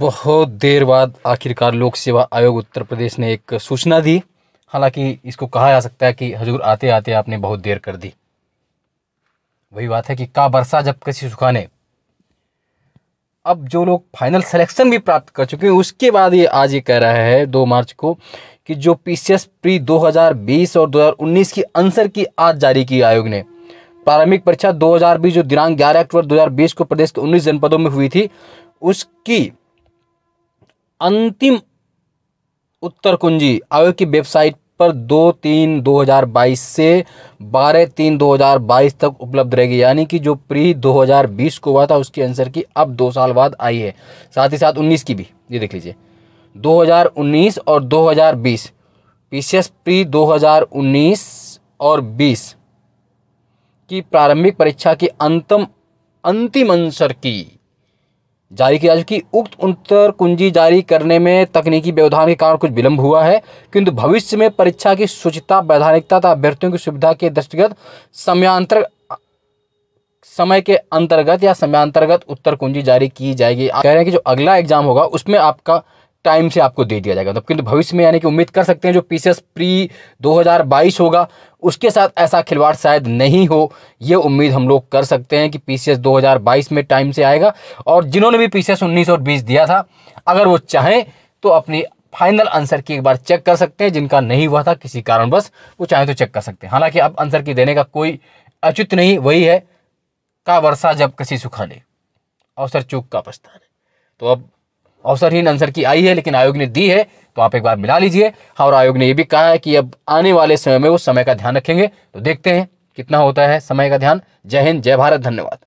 बहुत देर बाद आखिरकार लोक सेवा आयोग उत्तर प्रदेश ने एक सूचना दी हालांकि इसको कहा जा सकता है कि हजूर आते आते आपने बहुत देर कर दी वही बात है कि का बरसा जब किसी सुखाने अब जो लोग फाइनल सिलेक्शन भी प्राप्त कर चुके हैं उसके बाद ये आज ये कह रहा है दो मार्च को कि जो पीसीएस प्री 2020 और 2019 की आंसर की आज जारी की आयोग ने प्रारंभिक परीक्षा 2020 जो दिनांक 11 अक्टूबर 2020 को प्रदेश के 19 जनपदों में हुई थी उसकी अंतिम उत्तर कुंजी आयोग की वेबसाइट पर दो तीन 2022 से बारह तीन 2022 तक उपलब्ध रहेगी यानी कि जो प्री 2020 को हुआ था उसके आंसर की अब दो साल बाद आई है साथ ही साथ 19 की भी ये देख लीजिए 2019 और 2020 पीसीएस प्री 2019 और 20 की प्रारंभिक परीक्षा की अंतम अंतिम आंसर की जारी किया जबकि उक्त उत्तर कुंजी जारी करने में तकनीकी व्यवधान के कारण कुछ विलंब हुआ है किंतु भविष्य में परीक्षा की शुचिता वैधानिकता तथा अभ्यर्थियों की सुविधा के दृष्टिगत समयांतर समय के अंतर्गत या समयांतर्गत उत्तर कुंजी जारी की जाएगी कह रहे हैं कि जो अगला एग्जाम होगा उसमें आपका टाइम से आपको दे दिया जाएगा तो किंतु भविष्य में यानी कि उम्मीद कर सकते हैं जो पीसीएस प्री 2022 होगा उसके साथ ऐसा खिलवाड़ शायद नहीं हो ये उम्मीद हम लोग कर सकते हैं कि पीसीएस 2022 में टाइम से आएगा और जिन्होंने भी पीसीएस 19 और 20 दिया था अगर वो चाहें तो अपनी फाइनल आंसर की एक बार चेक कर सकते हैं जिनका नहीं हुआ था किसी कारणवश वो चाहें तो चेक कर सकते हैं हालांकि अब आंसर की देने का कोई अचुत नहीं वही है का वर्षा जब किसी सुखा ले अवसर चूक का पछता तो अब अवसरहीन आंसर की आई है लेकिन आयोग ने दी है तो आप एक बार मिला लीजिए हाँ, और आयोग ने यह भी कहा है कि अब आने वाले समय में वो समय का ध्यान रखेंगे तो देखते हैं कितना होता है समय का ध्यान जय हिंद जय भारत धन्यवाद